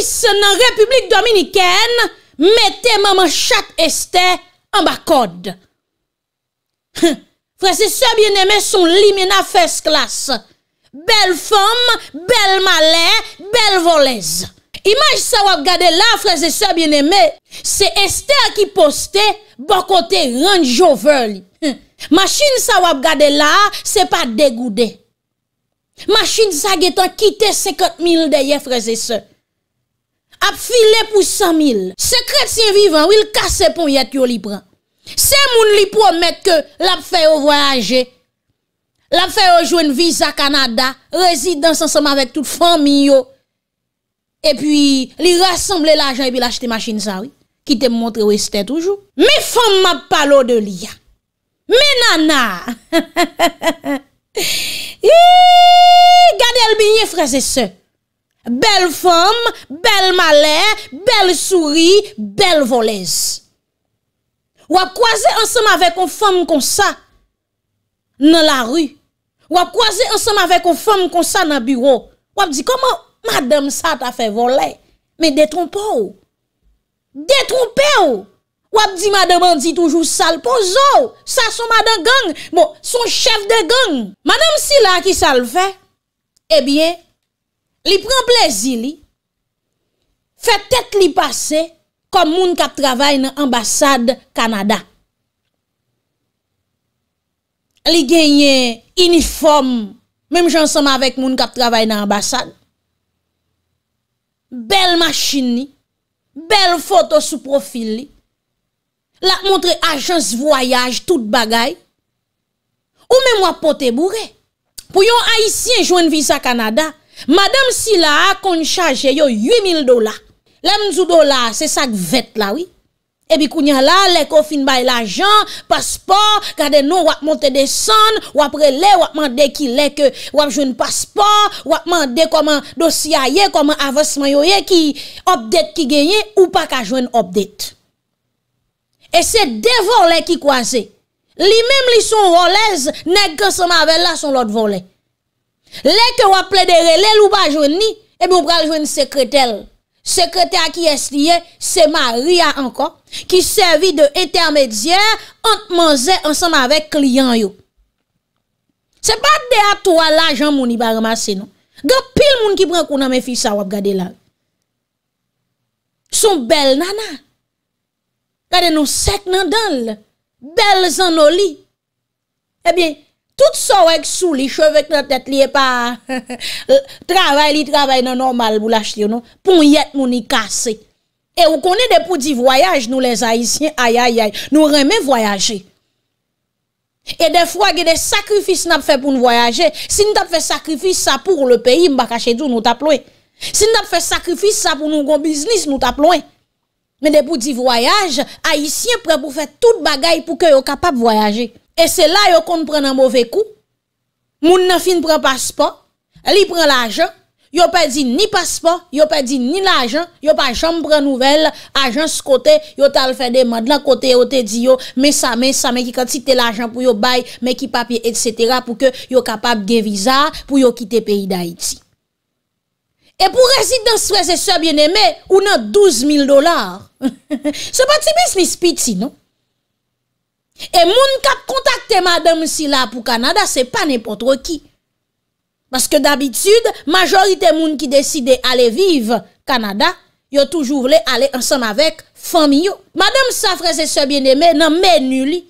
is nan Republik Dominikèn, mette maman chak Estè an ba kod. Frèze sè bienemè, son limi nan fès klas. Bel fòm, bel malè, bel volèz. Imaj sa wap gade la, frèze sè bienemè, se Estè ki postè, bokote randjowvel. Machin sa wap gade la, se pa degoudè. Machin sa getan kitè sekot mil deye, frèze sè. ap file pou 100 000. Se kretien vivan, wil kase pon yet yo li pran. Se moun li promet ke, lap feyo voyaje, lap feyo jwen visa Kanada, rezidans ansama vek tout fan miyo, epi li rassemble la jan, epi lachete machin sa wik, ki te montre weste toujou. Me fan map palo de liya. Me nana. Gade albine fraze se. Bel fom, bel male, bel souri, bel volez. Wap kwa ze ansam ave kon fom kon sa nan la ru. Wap kwa ze ansam ave kon fom kon sa nan biro. Wap di, komo madame sa ta fe vole? Me detrompo ou. Detrompe ou. Wap di, madame an di toujou salpo ou. Sa son madame gang, bon, son chef de gang. Madame si la ki salpe, ebyen, eh Li pren plezi li, fè tèt li pase, kom moun kap travay nan ambasade Kanada. Li genye uniform, mèm jansoma avèk moun kap travay nan ambasade. Bel machini, bel foto sou profili, la moun tre ajans voyaj, tout bagay, ou mèm wapote bourè. Pou yon Haitien jwen visa Kanada, Madame Silla kon charge yo 8000 dola. Le mzou dola se sak vet la wi. Ebi kounya la leko fin bay la jan, paspor, kade nou wap monte de san, wap rele, wap mande ki leke wap jwen paspor, wap mande koman dosya ye, koman avasman yo ye ki obdet ki genye ou pa ka jwen obdet. E se devon le ki kwa se. Li mem li son rolez nek konsama ve la son lot volek. Les que vous de relè relais et bien vous pouvez joindre secrétaire. Secrétaire qui est lié, c'est Maria encore, qui servit de intermédiaire entre manger ensemble avec client yo. C'est pas de à toi l'argent moni y va ramasser non. Gan pile moun ki prend kounan mes fils à ap regarder là. Son belle nana. Gade nous sec nan dans belle oli Eh bien, Tout sa wèk sou li chevek nan tet li e pa, travèl li travèl nan normal bou lache li yo nou, pou yèt mouni kase. E ou konè de pou di voyaj nou les Haitien, ayayay, nou remè voyajé. E de fwa gè de sakrifis nan pou fè pou nou voyajé, si nou tap fè sakrifis sa pou le peyi, mbakache djou nou tap lwen. Si nou tap fè sakrifis sa pou nou gon biznis, nou tap lwen. Men de pou di voyaj, Haitien prè pou fè tout bagay pou kè yo kapap voyajé. E se la yo kon pren an mouve kou, moun nan fin pren paspon, li pren l'ajan, yo pe di ni paspon, yo pe di ni l'ajan, yo pa jom pren nouvel, ajans kote, yo tal fè de madlan kote, yo te di yo, me sa me, sa me ki kantite l'ajan pou yo bay, me ki papye, etc. pou ke yo kapab gen viza, pou yo kite peyi da iti. E pou rezidans fè se sè bienemè, ou nan 12.000 dolar, se pa ti mes li spiti non? E moun kap kontakte madame si la pou Kanada se pa nipotro ki Baske d'habitude, majorite moun ki deside ale vive Kanada Yo toujou vle ale ansam avek famiyo Madame sa freze se bieneme nan menuli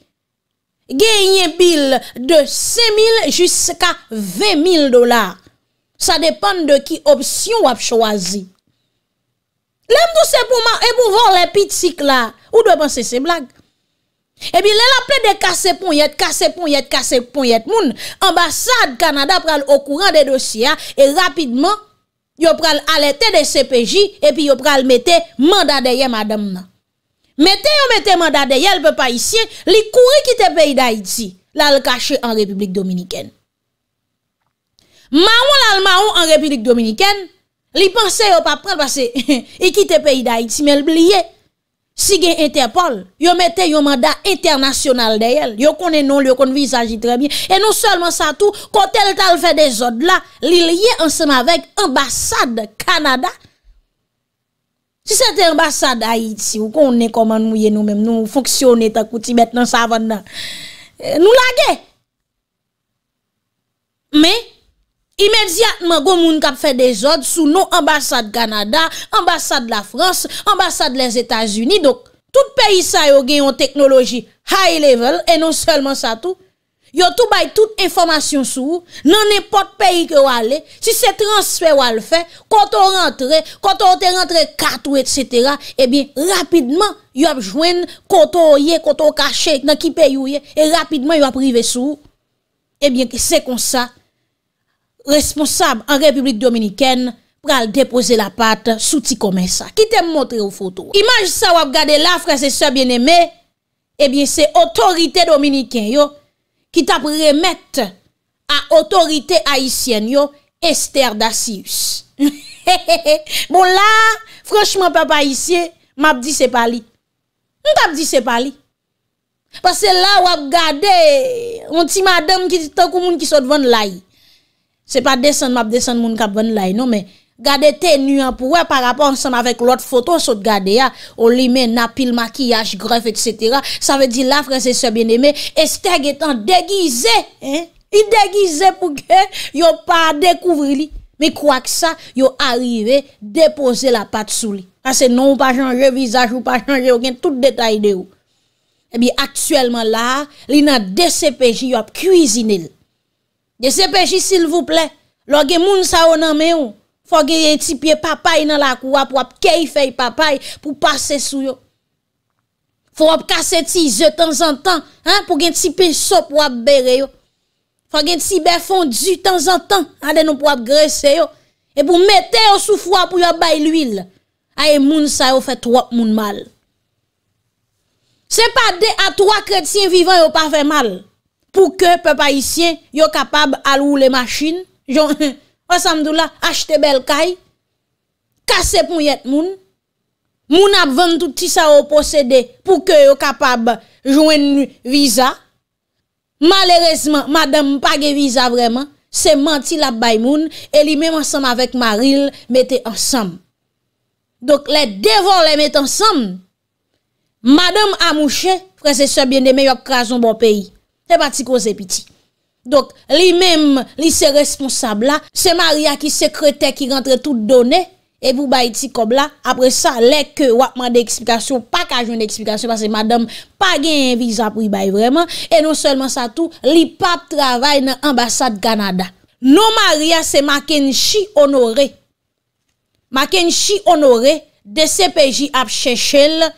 Genye bil de 5.000 jusqu'a 20.000 dolar Sa depen de ki opsyon wap chwazi Lemdou se pouman e pouvor le pitik la Ou dwe panse se blag? E pi lè la ple de kase pon yet, kase pon yet, kase pon yet moun, ambasade Kanada pral okouran de dosya, e rapidman, yo pral alete de CPJ, e pi yo pral mette mandadeye madame nan. Mete yo mette mandadeye, l pe pa isye, li koure kite pe idayidzi, lal kache an Republik Dominikèn. Mawon lal mawon an Republik Dominikèn, li panse yo pa pral pase, e kite pe idayidzi, me l bliye, Si gen interpol, yon mette yon mada internasyonal de yel. Yon konen nol, yon konen vizaji tre bien. E nou selman sa tou, kote l tal fe de jod la, li liye ansen avèk ambassade Kanada. Si sete ambassade Haiti, ou konen koman mouye nou men, nou fonksyon etakou Tibet nan savanda, euh, nou lage. Mè, imedziatman goun moun kap fè desod sou nou ambasade Kanada, ambasade la Frans, ambasade les Etats-Unis, dok, tout peyi sa yo gen yon teknoloji high level, e non selman sa tou, yo tou bay tout informasyon sou, nan ne pot peyi ke wale, si se transfer wale fè, koto rentre, koto te rentre katou, etc., e eh bin, rapidman, yo ap jwen, koto ye, koto kache, nan ki peyi ou ye, e rapidman yo ap rive sou, e eh bin, se kon sa, responsab an republik dominiken pral depoze la pat sou ti kome sa. Ki te m motre ou foto. Imanj sa wap gade la, franse so bien eme, ebyen se otorite dominiken yo, ki tap remet a otorite haisyen yo, Esther Dacius. Bon la, fransman papa haisyen, m ap di se pali. M ap di se pali. Pas se la wap gade, m ti madame ki di to kou moun ki so devon lai. Se pa desen map desen moun kap ven lay nou men. Gade tenu an pou wè par rapport ansem avèk lòt foto sot gade ya. O li men napil, makiyaj, gref, et cetera. Sa ve di lafrense se ben eme. Estè gétan degize. I degize pou gè yò pa dekouvri li. Mi kwa ksa yò arrive depose la pat sou li. Ase non ou pa chanje visaj ou pa chanje ouken. Tout detay de ou. Ebi eh aktuelman la li nan DCPJ yò ap kuisine li. Yese pechi sil vouple, lo gen moun sa ou nanme yo, fwa gen tipye papay nan la kou ap wap, key fey papay pou pase sou yo. Fwa wap kase ti zyo tan zan tan, pou gen tipye sop wap bere yo. Fwa gen tipye befon di tan zan tan, ade nou pou wap grese yo. E pou mete yo sou fwa pou yo bay l'uil, ae moun sa ou fet wap moun mal. Se pa de a 3 kretien vivan yo pa fe mal. pou ke pe pa isye yo kapab alou le masjin, yo, osam dou la, achte bel kay, kase pou yet moun, moun ap ven touti sa ou posede, pou ke yo kapab jouen visa, malerezman, madame pa ge visa vreman, se manti la bay moun, e li men ansam avek maril, mette ansam. Dok le devon le mette ansam, madame amouche, prese se bien de meyo krason bon peyi, Se pati kose piti. Donk, li menm, li se responsab la, se maria ki sekrete ki rentre tout done, e vou bayi ti kob la, apre sa, leke wapman de eksplikasyon, pa kajwen de eksplikasyon, parce madam, pa gen yon visa pri bayi vreman, e non selman sa tou, li pap travay nan ambasade Kanada. Non maria se maken chi onore, maken chi onore de CPJ ap Chechel,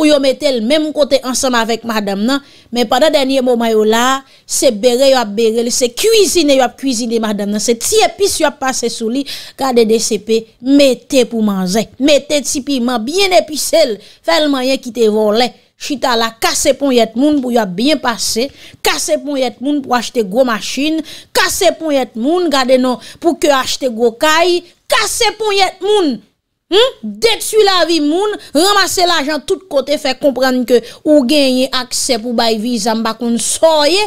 pour yon mette le même côté ensemble avec madame non mais pendant dernier moment yon là c'est béré yon a béré c'est cuisiner yo madame nan. c'est ti épice yo a passé sous lui garder DCP mettez pour manger mettez ti piment bien épicé fait le moyen qui te volé chita la casser pour yet moun pou yon a bien passé casser pour yet moun pour acheter gros machine casser pour yet moun gardez non pour que acheter gros caille casser pour yet moun Hmm? De tsu la vi moun, ramase l'ajan tout kote, fè komprende ke ou genye akse pou bayi vizan bakoun soye,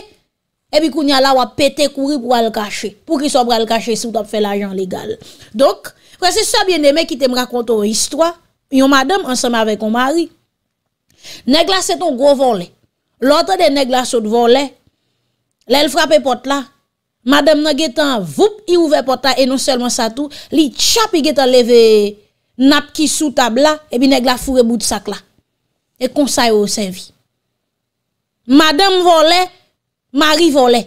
e bi kou nyal la wap pete kouri pou al kache, pou ki sou bral kache sou tap fè l'ajan legal. Dok, fè se sa bien de me ki te mrakonto histwa, yon madame ansame avè kon mari, negla se ton gro volè, lote de negla sot volè, lè l'frapè pot la, madame nan getan voup, yi ouve pot la, e non selman sa tou, li tchap yi getan leve, nap ki sou tab la, e bin ek la fure bout sak la. E konsay ou senvi. Madame volè, Marie volè.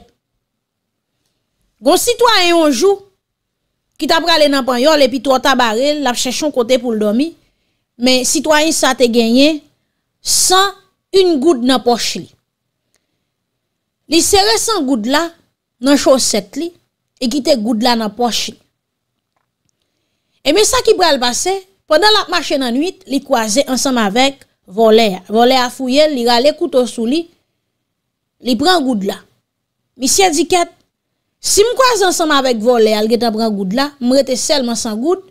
Gon si to ayon jou, ki ta prale nan pan yon, le pi to a tabare, la chèchon kote pou l'domi, men si to ayon sa te genye, san yon goud nan pochili. Li se resan goud la, nan choset li, e ki te goud la nan pochili. E me sa ki brel base, pandan la mache nanuit, li kwaze ansam avek volea. Volea fuyel, li rale koutosou li, li prangoud la. Mi si adiket, si m kwaze ansam avek volea, algeta prangoud la, m rete sel m ansangoud,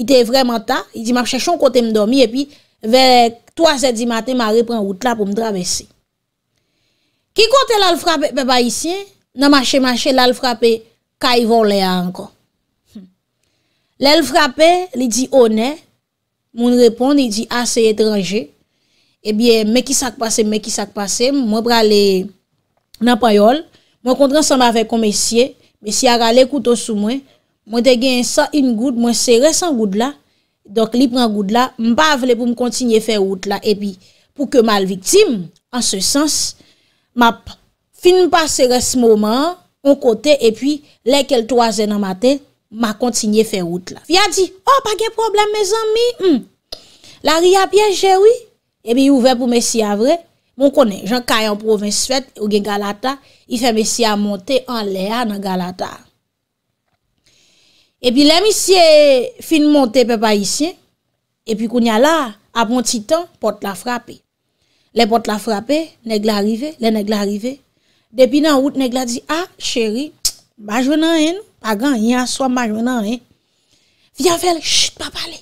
ite vreman ta, i di ma chachon kote m domi, epi vek 3 et di maten, ma reprangoud la pou m drabesi. Ki kote lal frape pe ba isye, nan non, mache mache lal frape kay volea ankon. L'elle frappe, il dit honnête. Moun répond, il dit ah c'est étranger. Eh bien, mais qui s'est passé, mais qui s'est passé, moi pour aller dans Payol, moi contrairement à avec un monsieur, monsieur a galé couteau sous moi. Moi te ça une goutte, moi serré sans goutte là. Donc il prend goutte là, Je ne pour me continuer faire route là et puis pour que mal victime en ce sens m'a fin passer ce moment en côté et puis les quelques 3 heures dans ma tête Ma kontinye fe route la. Vi a di, oh, pa gen problem me zan mi? Hmm. La ri apyen, chè wè? Ebi, yu vè pou mesi avre. Moun konen, jan kaya an provins fèt, ou gen Galata, yi fè mesi a monte an lea nan Galata. Ebi, lè misi e fin monte pe pa isyen, epi koun ya la, apon titan, pot la frape. Lè pot la frape, neg la rive, lè neg la rive. Depi nan route, neg la di, ah, chè wè, bajon nan yè nou. Pagan, yon aswa majonan, he. Eh. Vya vel, chut, pa pale.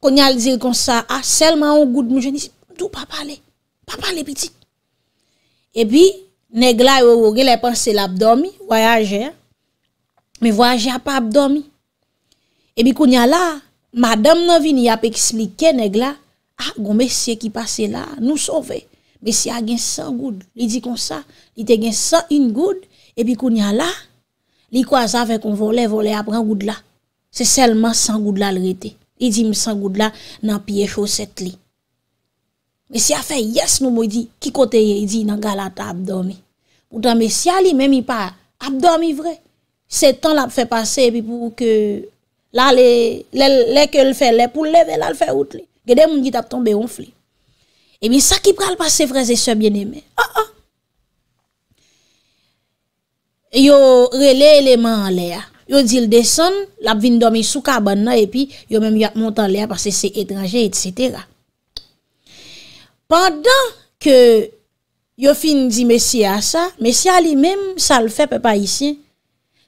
Kon nyal di kon sa, a, selman ou goud mou jenisi, dout pa pale, pa pale piti. E pi, negla yon wogel e panse la abdomi, voyaje, eh. me voyaje ap abdomi. E pi kon nyal la, madame nan vini ap eksplike negla, a, goun mesye ki pase la, nou sove, mesye a gen san goud, li di kon sa, li te gen san in goud, e pi kon nyal la, li quoi ça fait qu'on voler voler après goud c'est seulement sans goud là l'arrêté il dit me sans goud là dans pied chaussette li mais si a fait yes nous me dit qui côté il dit dans galata abdomi pourtant monsieur lui même il pas abdomi vrai c'est temps l'a fait passer et pour que là les les que le fait les pour lever là le fait outre il y a des monde qui t'a tombé et bien ça qui le passer frères et sœurs bien-aimés ah, ah. yo rele eleman le a, yo dil desen, lap vin domi sou kabanna, epi, yo menm yot montan le a, pase se etranje, etsetera. Pendan ke, yo fin di mesya sa, mesya li menm, sa l fe pe pa isi,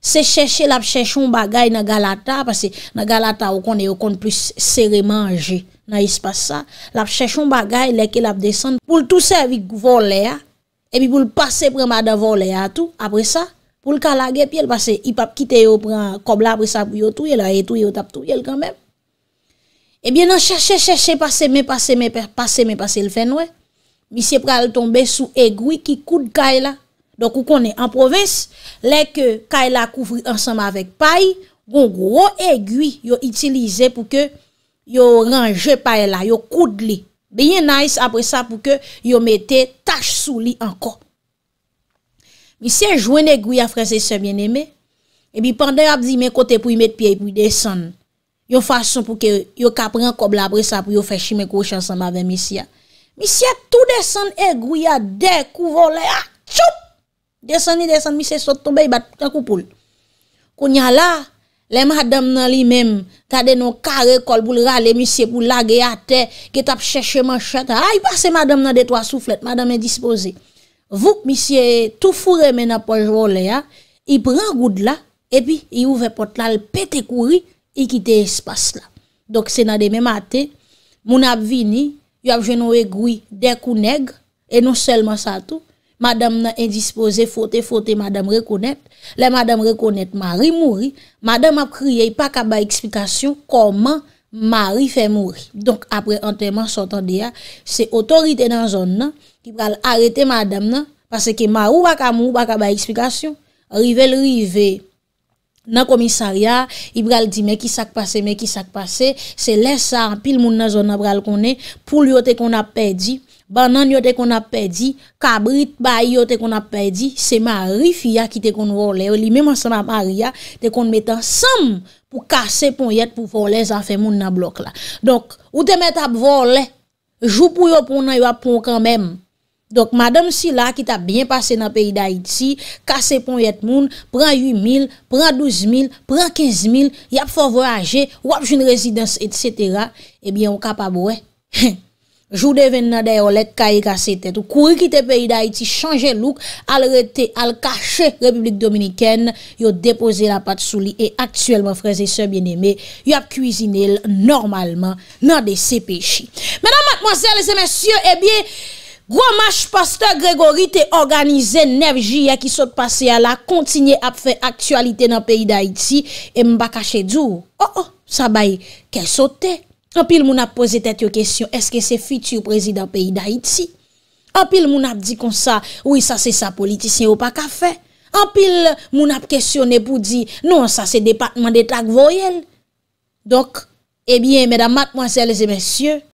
se cheshe lap cheshon bagay na galata, pase na galata wakon e wakon plus seri manje, nan ispa sa, lap cheshon bagay le ke lap desen, pou l touse avik vol le a, epi pou l pase prema da vol le a tou, apre sa, Poul kalage, pi el pase, i pap kite yo pran kobla apre sa pou yo touye la, e touye yo tap touye l kanmem. Ebyen nan chache, chache, pase, me pase, me pase, me pase l fenwe. Misye pral tombe sou egwi ki koud kaila. Donkou konen, an provins, leke kaila kouvri ansama vek paye, gon gro egwi yo itilize pou ke yo ranje paye la, yo koud li. Benye nais apre sa pou ke yo mette tache sou li ankon. Misye jwen e grouya franse se bien eme, e bi pande ap zi men kote pou y met piye pou y desen, yo fason pou ke yo kapren kobla apre sa pou yo feshi men kou chansan bave misye. Misye tou desen e grouya dek kouvo le a ah, tchoup, desen ni desen misye sot tombay bat kakoupoul. Kou nye la, le madame nan li men, ta de nou kare kol bou l rale misye pou lage ate, ke tap chè chè man chè ta, a ah, yi pase madame nan de twa souflet, madame dispose. Vouk misye tou fure men ap waj wole ya, i prangoud la, epi i ouve pot la l pete kouri, i kite espas la. Dok senade memate, moun ap vini, yop jeno e gri dekou neg, e nou selman sa tou, madame nan endispoze fote, fote madame rekounet, le madame rekounet mari mouri, madame ap kriye, i pakaba eksplikasyon, koman mari fe mouri. Donk apre anteman sotande ya, se otorite nan zon nan, Ibreal arete madame nan, pase ke marou baka mou, baka bay eksplikasyon. Rive l rive, nan komisarya, ibreal di mek isak pase, mek isak pase, se lesa an pil moun nan zona breal konen, poulyo te kon ap pedi, banan yo te kon ap pedi, kabrit bayi yo te kon ap pedi, se ma rifiya ki te kon wole, li mèman san ap aria, te kon metan sam pou kase pon yet pou wole zan fe moun nan blok la. Donk, ou te metan wole, jou pou yo pon nan yo ap pon kan mèm, Donk, madame si la ki ta bien pase nan peyi d'Haïti, kase pon yet moun, pran 8000, pran 12000, pran 15000, yap fawar anje, wap joun rezidans, etc. Ebyen, w ka pa bouè. Jou devèn nan dey olèk, kaye kase tèt. W kouri kite peyi d'Haïti, chanje luk, al rete, al kache Republik Dominikèn, yo depose la pat sou li, et aktuelman, frèze, se bien eme, yo ap kouizine l normalman nan de se pechi. Madame, mademoiselle, les messieurs, ebyen, eh Romache Pasteur Gregory te organize nevjiye ki sot pase ala kontinye ap fe aktualite nan peyi da iti e mba kache djou. Oh oh, sa baye, ke sote. Anpil moun ap pose tete yo kesyon, eske se fiti ou prezident peyi da iti? Anpil moun ap di kon sa, oui sa se sa politisyen ou pa ka fe? Anpil moun ap kesyon ne pou di, nou sa se departement de tak voyen? Dok, ebyen, eh medan matmwanselze mensyon.